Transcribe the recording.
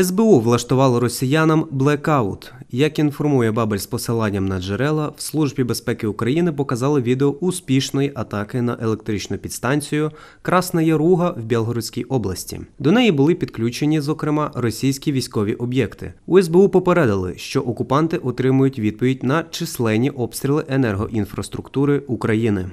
СБУ влаштувало росіянам блекаут. Як інформує Бабель з посиланням на джерела, в службі безпеки України показали відео успішної атаки на електричну підстанцію Красна Яруга в Білгородській області. До неї були підключені, зокрема, російські військові об'єкти. У СБУ попередили, що окупанти отримують відповідь на численні обстріли енергоінфраструктури України.